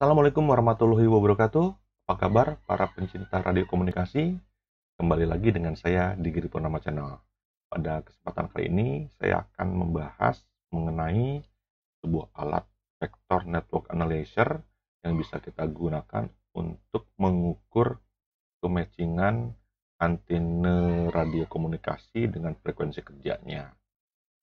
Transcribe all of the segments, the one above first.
Assalamualaikum warahmatullahi wabarakatuh. Apa iya. kabar para pencinta radio komunikasi? Kembali lagi dengan saya di Giri Purnama Channel. Pada kesempatan kali ini, saya akan membahas mengenai sebuah alat vector network analyzer yang bisa kita gunakan untuk mengukur kematchingan antena radio komunikasi dengan frekuensi kerjanya.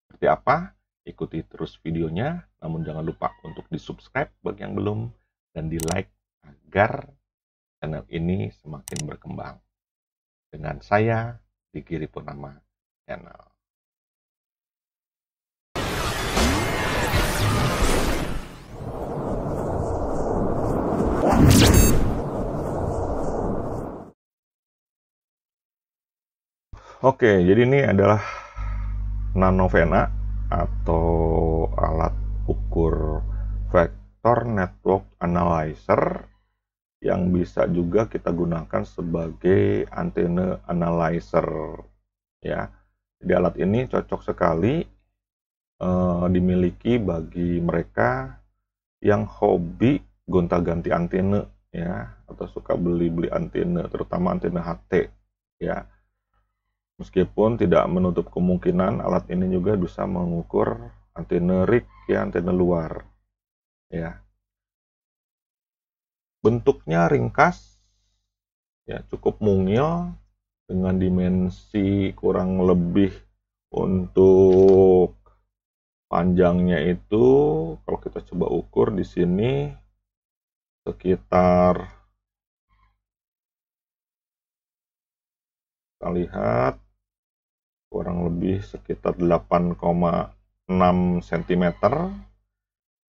Seperti apa? Ikuti terus videonya, namun jangan lupa untuk di-subscribe bagi yang belum dan di like agar channel ini semakin berkembang. Dengan saya, pun nama Channel. Oke, jadi ini adalah nano vena atau alat ukur vektor network analyzer yang bisa juga kita gunakan sebagai antena analyzer ya. Jadi alat ini cocok sekali e, dimiliki bagi mereka yang hobi gonta-ganti antena ya atau suka beli-beli antena terutama antena HT ya. Meskipun tidak menutup kemungkinan alat ini juga bisa mengukur antena rig ya antena luar ya bentuknya ringkas ya cukup mungil dengan dimensi kurang lebih untuk panjangnya itu kalau kita coba ukur di sini sekitar kita lihat kurang lebih sekitar 8,6 cm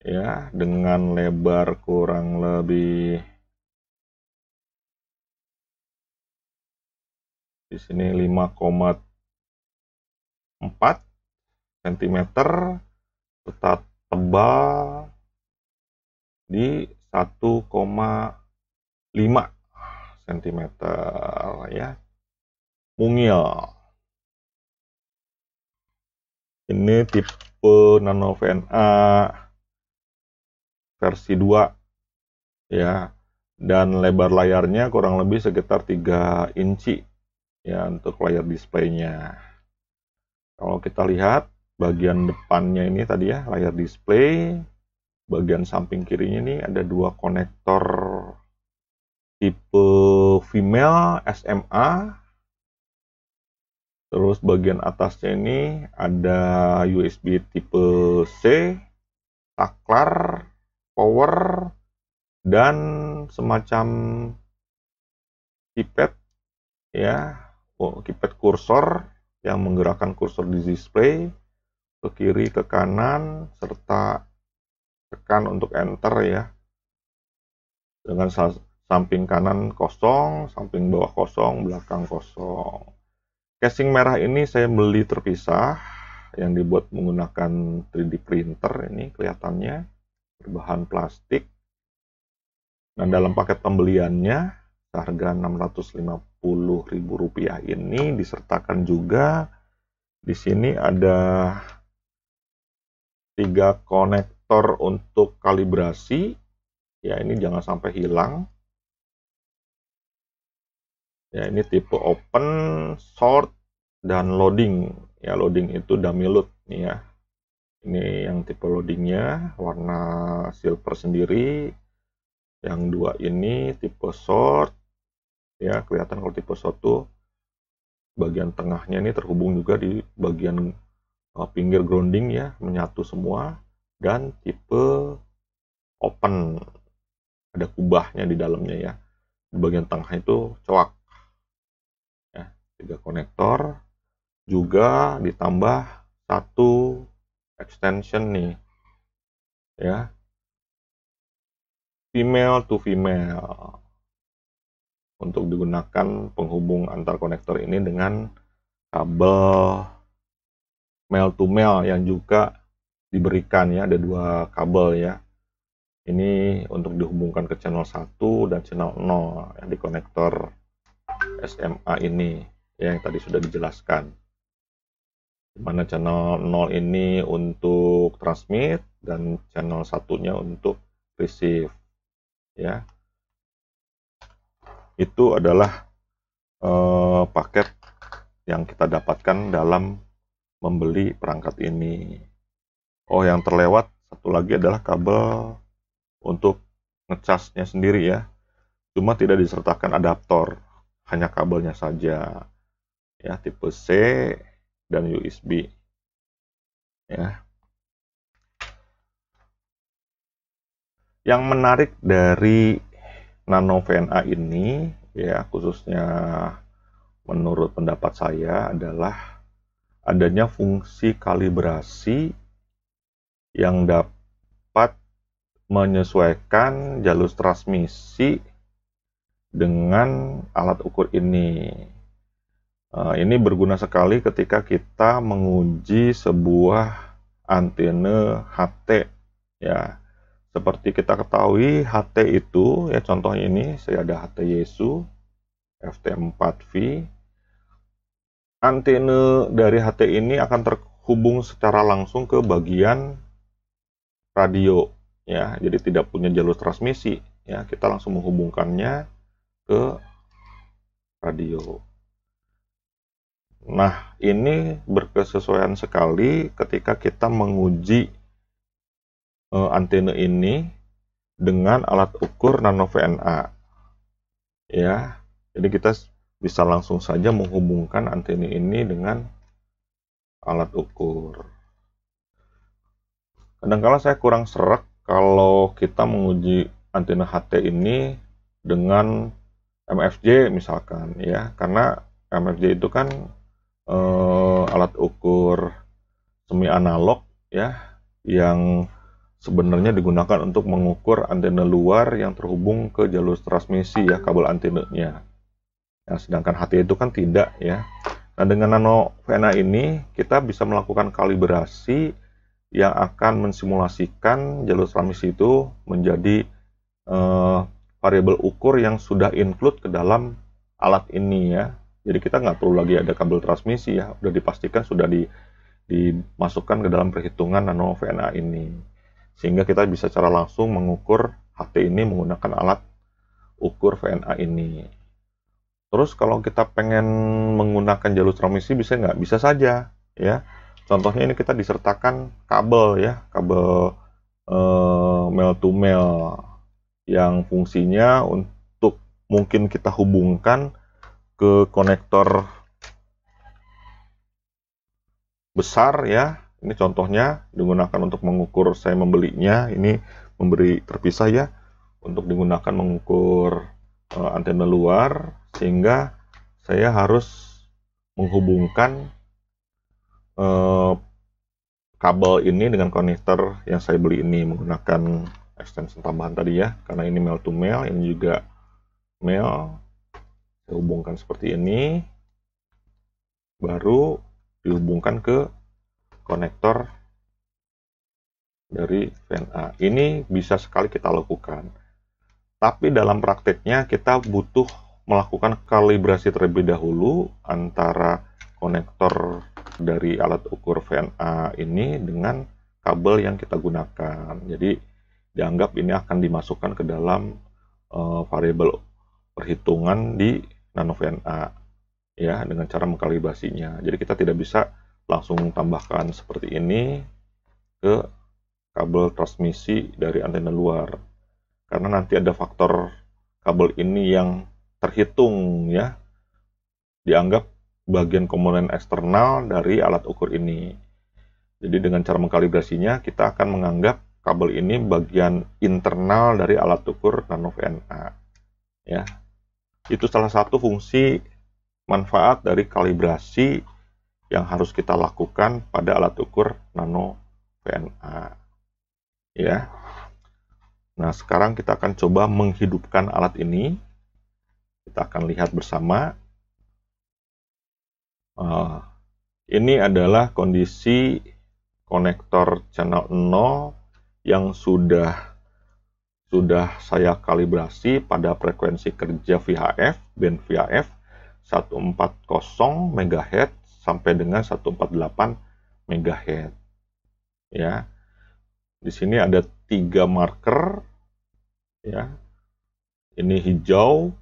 ya dengan lebar kurang lebih di sini 5,4 cm tetap tebal di 1,5 cm ya mungil ini tipe nano VNA versi 2 ya dan lebar layarnya kurang lebih sekitar 3 inci ya untuk layar displaynya kalau kita lihat bagian depannya ini tadi ya layar display bagian samping kirinya ini ada dua konektor tipe female SMA terus bagian atasnya ini ada USB tipe C taklar power dan semacam keypad ya oh, keypad kursor yang menggerakkan kursor di display ke kiri ke kanan serta tekan untuk enter ya dengan samping kanan kosong, samping bawah kosong, belakang kosong. Casing merah ini saya beli terpisah yang dibuat menggunakan 3D printer ini kelihatannya berbahan plastik. Nah, dalam paket pembeliannya seharga Rp650.000 ini disertakan juga di sini ada tiga konektor untuk kalibrasi. Ya, ini jangan sampai hilang. Ya, ini tipe open, short, dan loading. Ya, loading itu dummy load nih ya ini yang tipe loadingnya warna silver sendiri yang dua ini tipe short ya kelihatan kalau tipe short tuh bagian tengahnya ini terhubung juga di bagian uh, pinggir grounding ya menyatu semua dan tipe open ada kubahnya di dalamnya ya di bagian tengah itu coak ya, tiga konektor juga ditambah satu extension nih ya female to female untuk digunakan penghubung antar konektor ini dengan kabel male to male yang juga diberikan ya ada dua kabel ya ini untuk dihubungkan ke channel 1 dan channel 0 yang di konektor SMA ini ya, yang tadi sudah dijelaskan mana channel 0 ini untuk transmit dan channel satunya untuk receive ya itu adalah eh, paket yang kita dapatkan dalam membeli perangkat ini oh yang terlewat satu lagi adalah kabel untuk ngecasnya sendiri ya cuma tidak disertakan adaptor hanya kabelnya saja ya tipe C dan USB ya yang menarik dari Nano VNA ini ya khususnya menurut pendapat saya adalah adanya fungsi kalibrasi yang dapat menyesuaikan jalur transmisi dengan alat ukur ini Eh, ini berguna sekali ketika kita menguji sebuah antena HT ya. Seperti kita ketahui HT itu ya contoh ini saya ada HT Yesu FT4V. Antena dari HT ini akan terhubung secara langsung ke bagian radio ya. Jadi tidak punya jalur transmisi ya. Kita langsung menghubungkannya ke radio. Nah, ini berkesesuaian sekali ketika kita menguji e, antena ini dengan alat ukur nano VNA. Ya. Jadi kita bisa langsung saja menghubungkan antena ini dengan alat ukur. Kadangkala saya kurang serak kalau kita menguji antena HT ini dengan MFJ misalkan ya, karena MFJ itu kan uh, alat ukur semi analog ya yang sebenarnya digunakan untuk mengukur antena luar yang terhubung ke jalur transmisi ya kabel antenanya. Nah, sedangkan HT itu kan tidak ya. Nah, dengan nano VNA ini kita bisa melakukan kalibrasi yang akan mensimulasikan jalur transmisi itu menjadi uh, variabel ukur yang sudah include ke dalam alat ini ya. Jadi kita nggak perlu lagi ada kabel transmisi ya, udah dipastikan sudah di, dimasukkan ke dalam perhitungan nano VNA ini. Sehingga kita bisa secara langsung mengukur HT ini menggunakan alat ukur VNA ini. Terus kalau kita pengen menggunakan jalur transmisi bisa nggak? Bisa saja ya. Contohnya ini kita disertakan kabel ya, kabel eh, mail to mail yang fungsinya untuk mungkin kita hubungkan ke konektor besar ya. Ini contohnya digunakan untuk mengukur saya membelinya. Ini memberi terpisah ya untuk digunakan mengukur uh, antena luar sehingga saya harus menghubungkan uh, kabel ini dengan konektor yang saya beli ini menggunakan extension tambahan tadi ya karena ini mail to mail ini juga mail saya hubungkan seperti ini. Baru dihubungkan ke konektor dari fan A. Ini bisa sekali kita lakukan. Tapi dalam prakteknya kita butuh melakukan kalibrasi terlebih dahulu antara konektor dari alat ukur VNA ini dengan kabel yang kita gunakan. Jadi dianggap ini akan dimasukkan ke dalam uh, variabel perhitungan di nano-VNA ya dengan cara mengkalibrasinya. Jadi kita tidak bisa langsung tambahkan seperti ini ke kabel transmisi dari antena luar. Karena nanti ada faktor kabel ini yang terhitung ya dianggap bagian komponen eksternal dari alat ukur ini. Jadi dengan cara mengkalibrasinya kita akan menganggap kabel ini bagian internal dari alat ukur nano VNA. Ya, itu salah satu fungsi manfaat dari kalibrasi yang harus kita lakukan pada alat ukur nano VNA. Ya. Nah, sekarang kita akan coba menghidupkan alat ini. Kita akan lihat bersama. Uh, ini adalah kondisi konektor channel 0 yang sudah sudah saya kalibrasi pada frekuensi kerja VHF, band VHF 140 MHz sampai dengan 148 MHz. Ya. Di sini ada tiga marker ya. Ini hijau,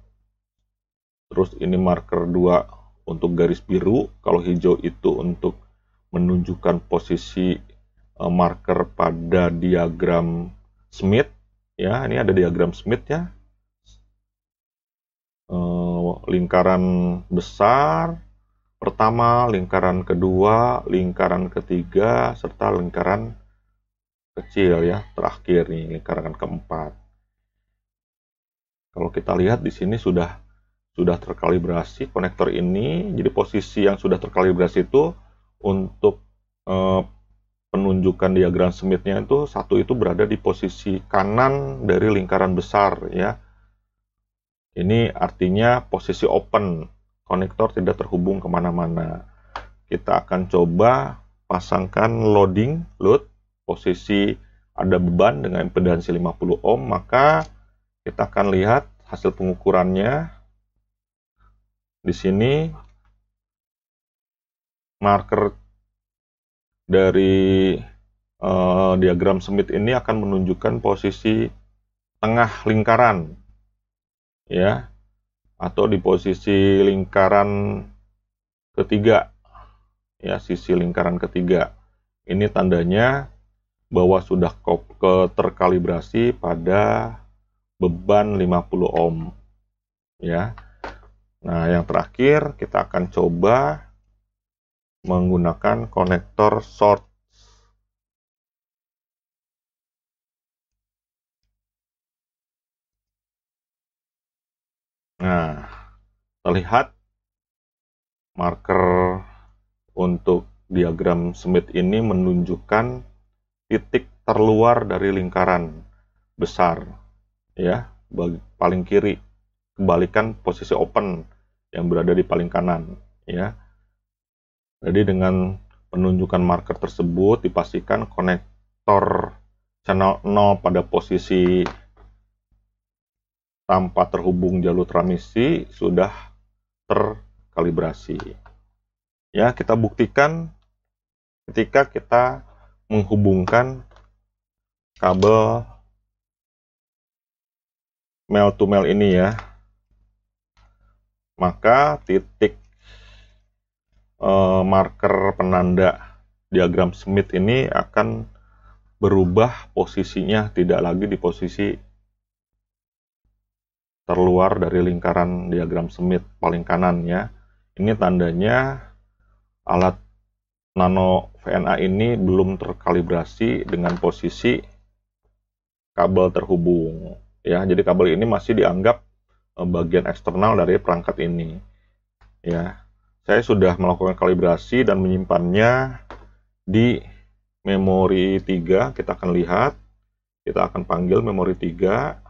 terus ini marker 2 untuk garis biru, kalau hijau itu untuk menunjukkan posisi eh, marker pada diagram Smith ya ini ada diagram Smith ya eh, lingkaran besar pertama, lingkaran kedua, lingkaran ketiga, serta lingkaran kecil ya, terakhir nih, lingkaran keempat. Kalau kita lihat di sini sudah sudah terkalibrasi konektor ini, jadi posisi yang sudah terkalibrasi itu untuk e, penunjukan diagram Smithnya itu satu itu berada di posisi kanan dari lingkaran besar ya. Ini artinya posisi open, konektor tidak terhubung kemana-mana. Kita akan coba pasangkan loading load posisi ada beban dengan impedansi 50 ohm maka kita akan lihat hasil pengukurannya di sini marker dari uh, diagram semit ini akan menunjukkan posisi tengah lingkaran ya atau di posisi lingkaran ketiga ya sisi lingkaran ketiga ini tandanya bahwa sudah ke terkalibrasi pada beban 50 ohm ya nah yang terakhir kita akan coba menggunakan konektor short Nah, terlihat marker untuk diagram Smith ini menunjukkan titik terluar dari lingkaran besar ya, paling kiri kebalikan posisi open yang berada di paling kanan ya. Jadi dengan penunjukan marker tersebut dipastikan konektor channel 0 pada posisi tanpa terhubung jalur transmisi sudah terkalibrasi. Ya, kita buktikan ketika kita menghubungkan kabel male to male ini ya. Maka titik Eh, marker penanda diagram Smith ini akan berubah posisinya tidak lagi di posisi terluar dari lingkaran diagram Smith paling kanan, ya. Ini tandanya alat nano VNA ini belum terkalibrasi dengan posisi kabel terhubung. Ya, jadi kabel ini masih dianggap eh, bagian eksternal dari perangkat ini. Ya, saya sudah melakukan kalibrasi dan menyimpannya di memori 3 kita akan lihat kita akan panggil memori 3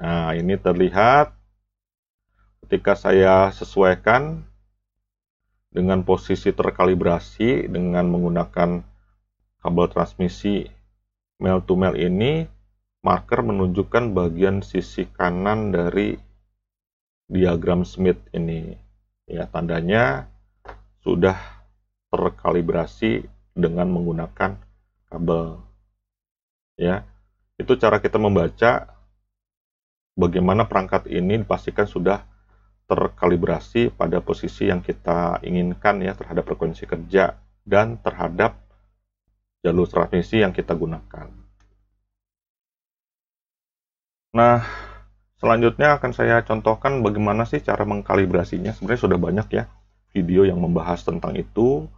nah ini terlihat ketika saya sesuaikan dengan posisi terkalibrasi dengan menggunakan kabel transmisi mel to mel ini marker menunjukkan bagian sisi kanan dari diagram Smith ini ya tandanya sudah terkalibrasi dengan menggunakan kabel ya itu cara kita membaca bagaimana perangkat ini dipastikan sudah terkalibrasi pada posisi yang kita inginkan ya terhadap frekuensi kerja dan terhadap jalur transmisi yang kita gunakan. Nah, Selanjutnya akan saya contohkan bagaimana sih cara mengkalibrasinya. Sebenarnya sudah banyak ya video yang membahas tentang itu,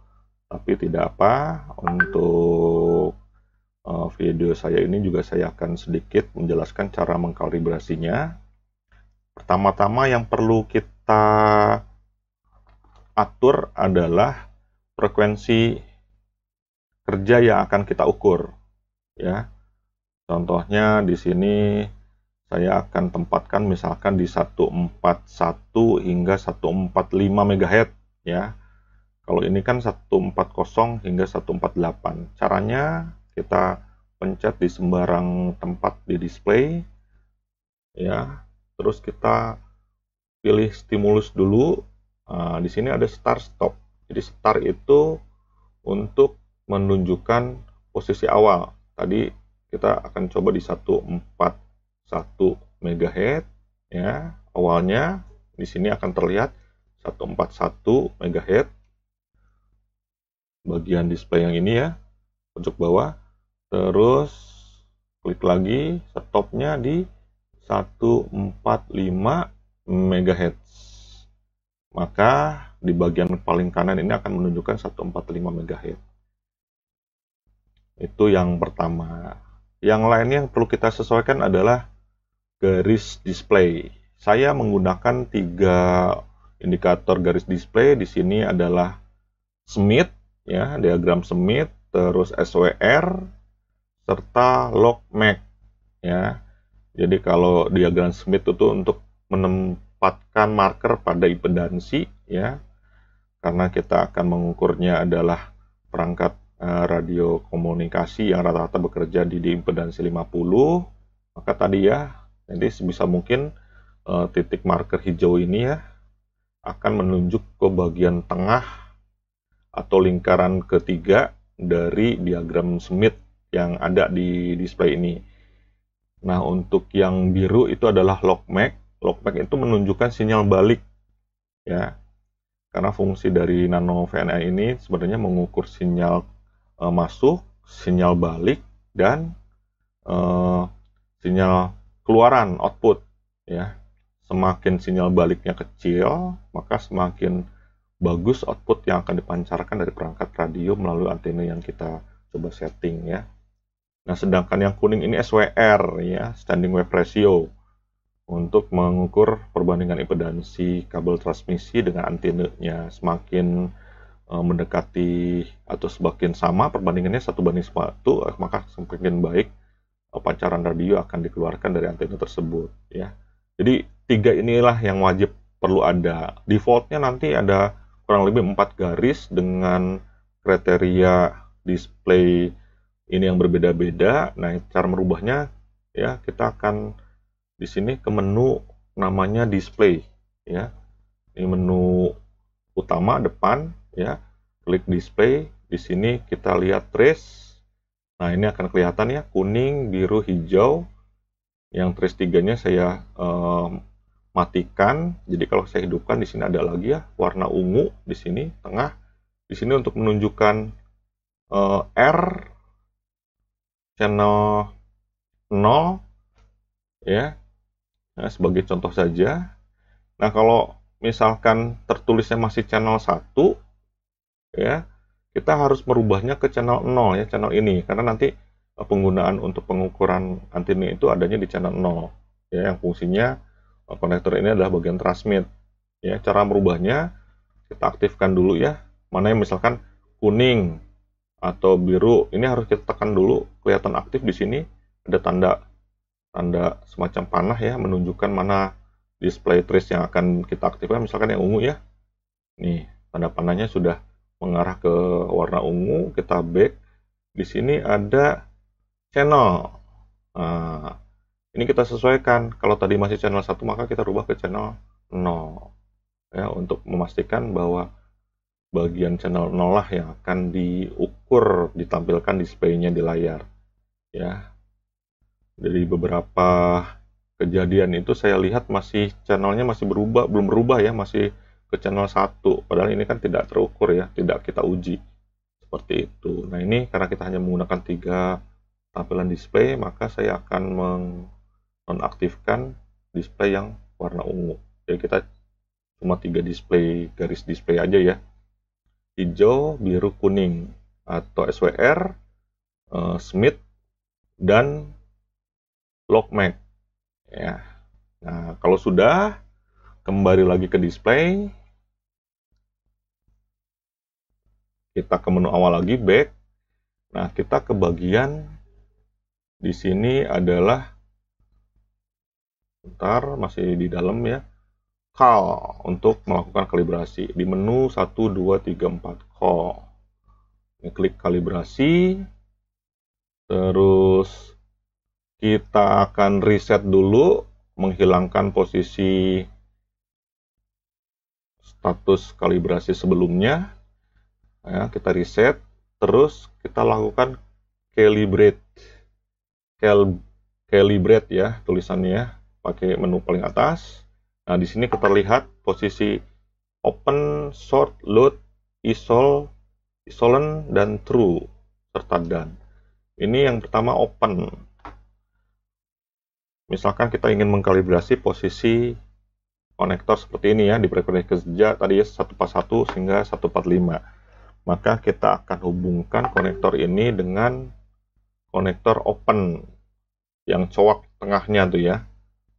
tapi tidak apa. Untuk eh, video saya ini juga saya akan sedikit menjelaskan cara mengkalibrasinya. Pertama-tama yang perlu kita atur adalah frekuensi kerja yang akan kita ukur. Ya, contohnya di sini saya akan tempatkan misalkan di 141 hingga 145 MHz ya. Kalau ini kan 140 hingga 148. Caranya kita pencet di sembarang tempat di display ya. Terus kita pilih stimulus dulu. Nah, di sini ada start stop. Jadi start itu untuk menunjukkan posisi awal. Tadi kita akan coba di empat 1 MHz ya. Awalnya di sini akan terlihat 141 MHz. Bagian display yang ini ya, pojok bawah. Terus klik lagi stopnya di 145 MHz. Maka di bagian paling kanan ini akan menunjukkan 145 MHz. Itu yang pertama. Yang lainnya yang perlu kita sesuaikan adalah garis display. Saya menggunakan tiga indikator garis display. Di sini adalah Smith, ya, diagram Smith, terus SWR, serta log Mac, Ya. Jadi kalau diagram Smith itu untuk menempatkan marker pada impedansi, ya, karena kita akan mengukurnya adalah perangkat eh, radio komunikasi yang rata-rata bekerja di, di impedansi 50 maka tadi ya jadi sebisa mungkin uh, titik marker hijau ini ya akan menunjuk ke bagian tengah atau lingkaran ketiga dari diagram Smith yang ada di display ini. Nah, untuk yang biru itu adalah logMAC. LogMAC itu menunjukkan sinyal balik ya. Karena fungsi dari nano VNA ini sebenarnya mengukur sinyal e, masuk, sinyal balik dan e, sinyal keluaran output ya semakin sinyal baliknya kecil maka semakin bagus output yang akan dipancarkan dari perangkat radio melalui antena yang kita coba setting ya nah sedangkan yang kuning ini SWR ya standing wave ratio untuk mengukur perbandingan impedansi kabel transmisi dengan antenanya semakin eh, mendekati atau semakin sama perbandingannya satu banding satu eh, maka semakin baik pancaran radio akan dikeluarkan dari antena tersebut ya. Jadi tiga inilah yang wajib perlu ada. Defaultnya nanti ada kurang lebih empat garis dengan kriteria display ini yang berbeda-beda. Nah, cara merubahnya ya kita akan di sini ke menu namanya display ya. Ini menu utama depan ya. Klik display, di sini kita lihat trace Nah, ini akan kelihatan ya, kuning, biru, hijau. Yang trace tiganya saya eh, matikan. Jadi kalau saya hidupkan di sini ada lagi ya, warna ungu di sini tengah. Di sini untuk menunjukkan eh, R channel 0 ya. Nah, sebagai contoh saja. Nah, kalau misalkan tertulisnya masih channel 1 ya, kita harus merubahnya ke channel 0 ya, channel ini. Karena nanti eh, penggunaan untuk pengukuran antena itu adanya di channel 0. Ya, yang fungsinya eh, konektor ini adalah bagian transmit. Ya, cara merubahnya kita aktifkan dulu ya. Mana yang misalkan kuning atau biru, ini harus kita tekan dulu kelihatan aktif di sini ada tanda tanda semacam panah ya menunjukkan mana display trace yang akan kita aktifkan misalkan yang ungu ya. Nih, tanda panahnya sudah mengarah ke warna ungu, kita back. Di sini ada channel. Nah, ini kita sesuaikan. Kalau tadi masih channel 1, maka kita rubah ke channel 0. Ya, untuk memastikan bahwa bagian channel 0 lah yang akan diukur, ditampilkan displaynya di layar. Ya, dari beberapa kejadian itu saya lihat masih channelnya masih berubah, belum berubah ya, masih ke channel 1 padahal ini kan tidak terukur ya tidak kita uji seperti itu nah ini karena kita hanya menggunakan tiga tampilan display maka saya akan menonaktifkan display yang warna ungu jadi kita cuma tiga display garis display aja ya hijau biru kuning atau SWR eh, Smith dan mag ya nah kalau sudah kembali lagi ke display kita ke menu awal lagi back nah kita ke bagian di sini adalah bentar masih di dalam ya call untuk melakukan kalibrasi di menu 1 2 3 4 call ini klik kalibrasi terus kita akan reset dulu menghilangkan posisi status kalibrasi sebelumnya, ya, kita reset, terus kita lakukan calibrate, Cal calibrate ya tulisannya, pakai menu paling atas. Nah di sini kita lihat posisi open, short, load, isol, isolen dan true, serta dan. Ini yang pertama open. Misalkan kita ingin mengkalibrasi posisi konektor seperti ini ya di frekuensi kerja tadi ya 141 sehingga 145 maka kita akan hubungkan konektor ini dengan konektor open yang coak tengahnya tuh ya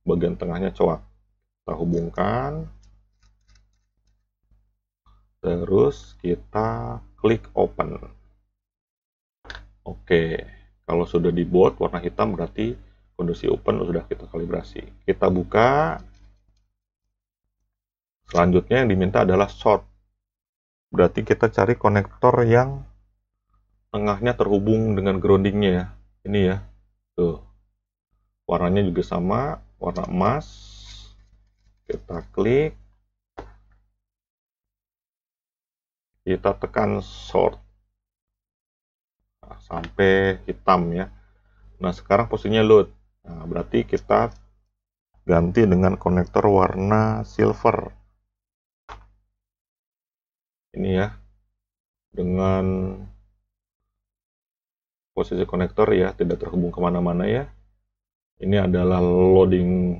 bagian tengahnya coak kita hubungkan terus kita klik open oke kalau sudah di board warna hitam berarti kondisi open sudah kita kalibrasi kita buka Selanjutnya yang diminta adalah short. Berarti kita cari konektor yang tengahnya terhubung dengan groundingnya ya. Ini ya. Tuh. Warnanya juga sama, warna emas. Kita klik. Kita tekan short. Nah, sampai hitam ya. Nah, sekarang posisinya load. Nah, berarti kita ganti dengan konektor warna silver ini ya dengan posisi konektor ya tidak terhubung kemana-mana ya ini adalah loading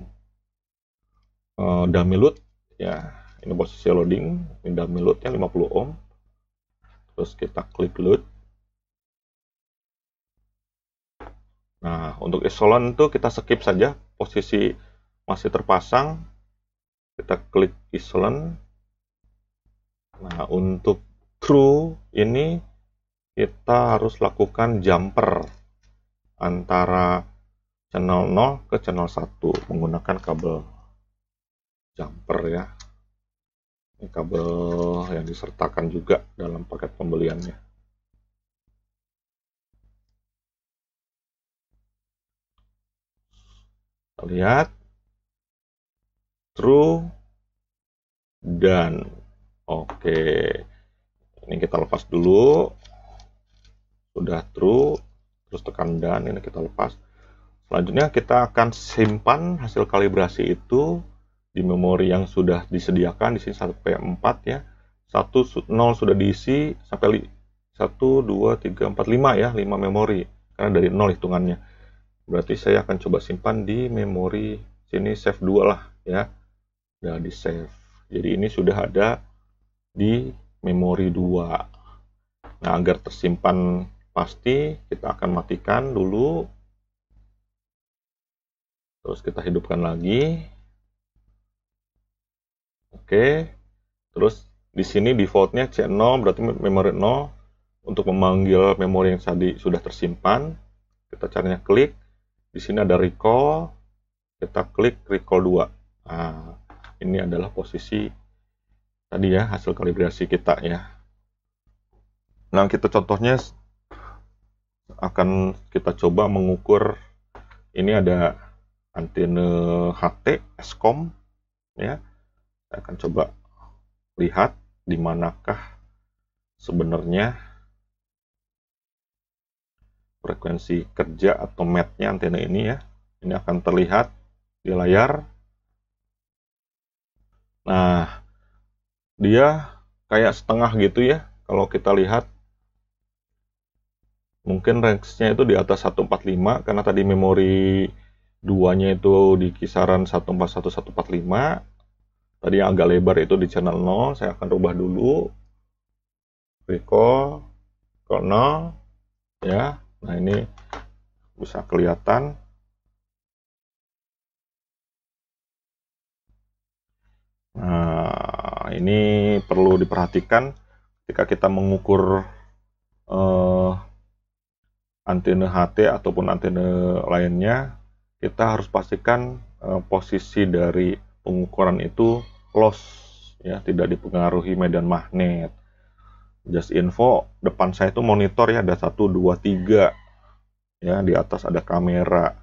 uh, dummy load ya ini posisi loading ini dummy ya 50 ohm terus kita klik load nah untuk isolan itu kita skip saja posisi masih terpasang kita klik isolan. Nah, untuk true ini kita harus lakukan jumper antara channel 0 ke channel 1 menggunakan kabel jumper ya. Ini kabel yang disertakan juga dalam paket pembeliannya. Kita lihat true dan Oke. Ini kita lepas dulu. Sudah true. Terus tekan dan ini kita lepas. Selanjutnya kita akan simpan hasil kalibrasi itu di memori yang sudah disediakan di sini sampai 4 ya. 1 0 sudah diisi sampai 1 2 3 4 5 ya, 5 memori karena dari 0 hitungannya. Berarti saya akan coba simpan di memori sini save 2 lah ya. Sudah di save. Jadi ini sudah ada di memori 2. Nah, agar tersimpan pasti, kita akan matikan dulu. Terus kita hidupkan lagi. Oke. Terus di sini defaultnya C0 berarti memori 0 untuk memanggil memori yang tadi sudah tersimpan. Kita caranya klik. Di sini ada recall. Kita klik recall 2. Nah, ini adalah posisi tadi ya hasil kalibrasi kita ya nah kita contohnya akan kita coba mengukur ini ada antena HT SCOM ya saya akan coba lihat di manakah sebenarnya frekuensi kerja atau matnya antena ini ya ini akan terlihat di layar nah dia kayak setengah gitu ya kalau kita lihat mungkin range-nya itu di atas 145 karena tadi memori duanya itu di kisaran 141 145 tadi yang agak lebar itu di channel 0 saya akan rubah dulu recall ke 0 ya nah ini bisa kelihatan nah Nah, ini perlu diperhatikan ketika kita mengukur eh, antena HT ataupun antena lainnya, kita harus pastikan eh, posisi dari pengukuran itu loss ya, tidak dipengaruhi medan magnet. Just info, depan saya itu monitor ya ada 1 2 3. Ya, di atas ada kamera.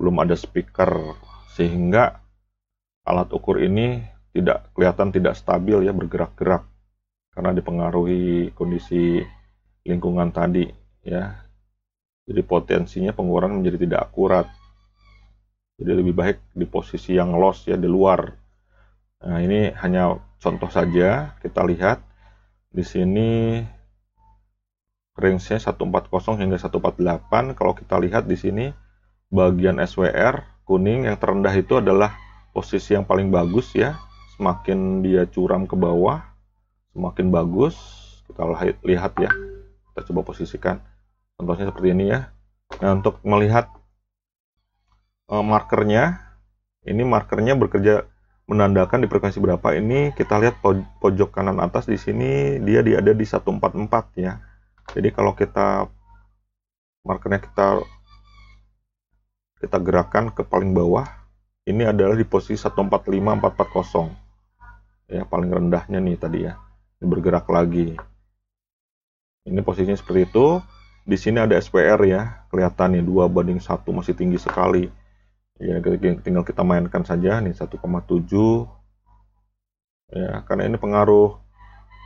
Belum ada speaker sehingga alat ukur ini tidak kelihatan tidak stabil ya bergerak-gerak karena dipengaruhi kondisi lingkungan tadi ya. Jadi potensinya pengeluaran menjadi tidak akurat. Jadi lebih baik di posisi yang loss ya di luar. Nah, ini hanya contoh saja kita lihat di sini range-nya 140 hingga 148. Kalau kita lihat di sini bagian SWR kuning yang terendah itu adalah posisi yang paling bagus ya semakin dia curam ke bawah semakin bagus kita lihat ya kita coba posisikan contohnya seperti ini ya nah untuk melihat eh, markernya ini markernya bekerja menandakan di frekuensi berapa ini kita lihat pojok kanan atas di sini dia ada di 144 ya jadi kalau kita markernya kita kita gerakan ke paling bawah ini adalah di posisi 145440 ya paling rendahnya nih tadi ya ini bergerak lagi ini posisinya seperti itu di sini ada SPR ya kelihatan kelihatannya dua banding satu masih tinggi sekali ya tinggal kita mainkan saja nih 1,7 ya karena ini pengaruh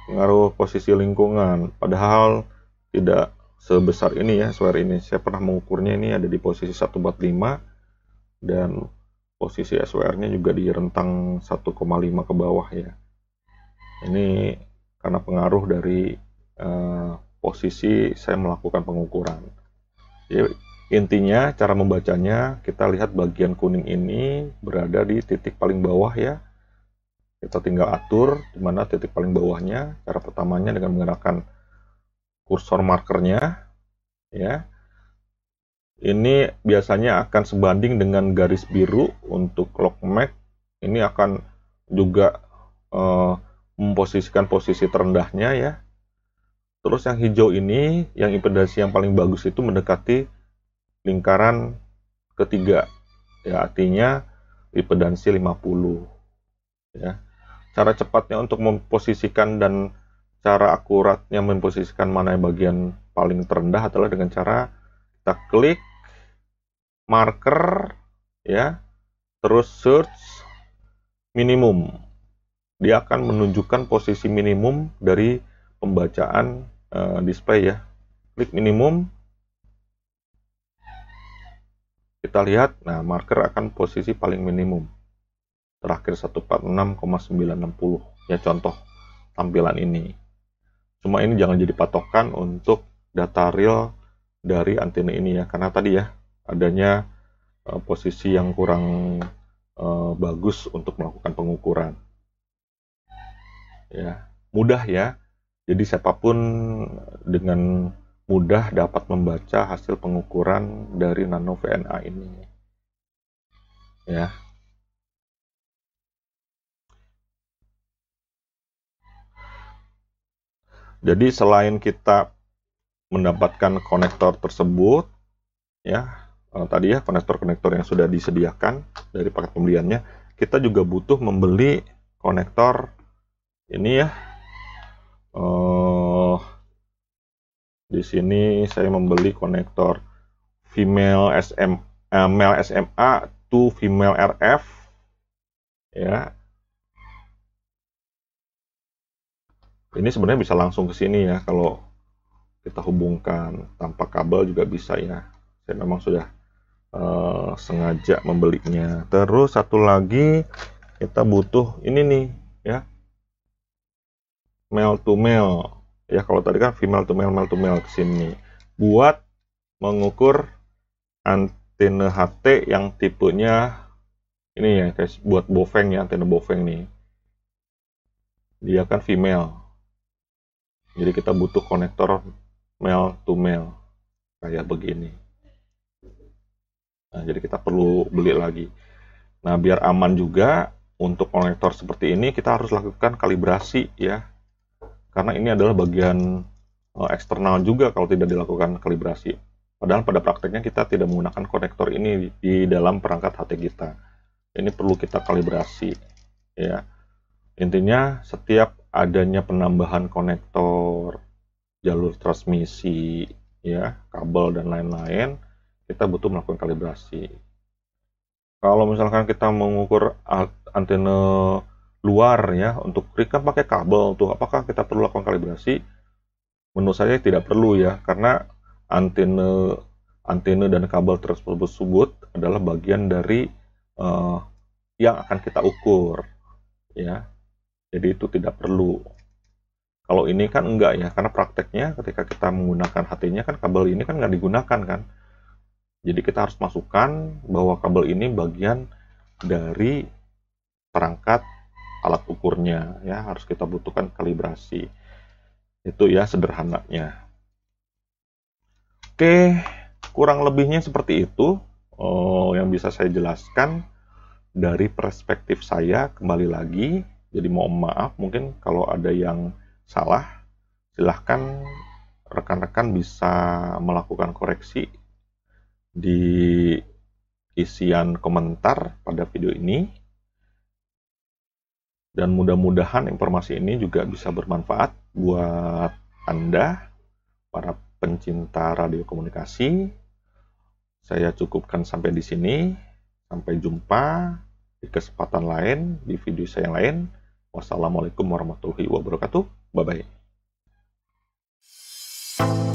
pengaruh posisi lingkungan padahal tidak sebesar ini ya SPR ini saya pernah mengukurnya ini ada di posisi 145 dan posisi SWR-nya juga di rentang 1,5 ke bawah ya. Ini karena pengaruh dari uh, posisi saya melakukan pengukuran. Jadi intinya cara membacanya kita lihat bagian kuning ini berada di titik paling bawah ya. Kita tinggal atur di mana titik paling bawahnya. Cara pertamanya dengan menggunakan kursor markernya ya ini biasanya akan sebanding dengan garis biru untuk clock MAC. ini akan juga uh, memposisikan posisi terendahnya ya terus yang hijau ini yang impedansi yang paling bagus itu mendekati lingkaran ketiga ya artinya impedansi 50 ya cara cepatnya untuk memposisikan dan cara akuratnya memposisikan mana yang bagian paling terendah adalah dengan cara kita klik marker ya terus search minimum dia akan menunjukkan posisi minimum dari pembacaan e, display ya klik minimum kita lihat nah marker akan posisi paling minimum terakhir 146,960 ya contoh tampilan ini cuma ini jangan jadi patokan untuk data real dari antena ini ya karena tadi ya adanya uh, posisi yang kurang uh, bagus untuk melakukan pengukuran ya mudah ya jadi siapapun dengan mudah dapat membaca hasil pengukuran dari nano VNA ini ya jadi selain kita mendapatkan konektor tersebut ya uh, tadi ya konektor-konektor yang sudah disediakan dari paket pembeliannya kita juga butuh membeli konektor ini ya uh, di sini saya membeli konektor female SM uh, eh, male SMA to female RF ya ini sebenarnya bisa langsung ke sini ya kalau kita hubungkan tanpa kabel juga bisa ya saya memang sudah uh, sengaja membelinya terus satu lagi kita butuh ini nih ya male to male ya kalau tadi kan female to male male to male kesini buat mengukur antena HT yang tipenya ini ya guys buat bofeng ya antena bofeng nih dia kan female jadi kita butuh konektor male to male kayak begini nah, jadi kita perlu beli lagi nah biar aman juga untuk konektor seperti ini kita harus lakukan kalibrasi ya karena ini adalah bagian eh, eksternal juga kalau tidak dilakukan kalibrasi padahal pada prakteknya kita tidak menggunakan konektor ini di dalam perangkat HT kita ini perlu kita kalibrasi ya intinya setiap adanya penambahan konektor jalur transmisi ya kabel dan lain-lain kita butuh melakukan kalibrasi kalau misalkan kita mengukur antena luar ya untuk rig kan pakai kabel tuh apakah kita perlu lakukan kalibrasi menurut saya tidak perlu ya karena antena antena dan kabel tersebut adalah bagian dari uh, yang akan kita ukur ya jadi itu tidak perlu kalau ini kan enggak ya, karena prakteknya ketika kita menggunakan HT-nya kan kabel ini kan nggak digunakan kan. Jadi kita harus masukkan bahwa kabel ini bagian dari perangkat alat ukurnya ya harus kita butuhkan kalibrasi itu ya sederhananya oke kurang lebihnya seperti itu oh, yang bisa saya jelaskan dari perspektif saya kembali lagi jadi mohon maaf mungkin kalau ada yang salah, silahkan rekan-rekan bisa melakukan koreksi di isian komentar pada video ini. Dan mudah-mudahan informasi ini juga bisa bermanfaat buat Anda, para pencinta radio komunikasi. Saya cukupkan sampai di sini. Sampai jumpa di kesempatan lain, di video saya yang lain. Wassalamualaikum warahmatullahi wabarakatuh. 拜拜。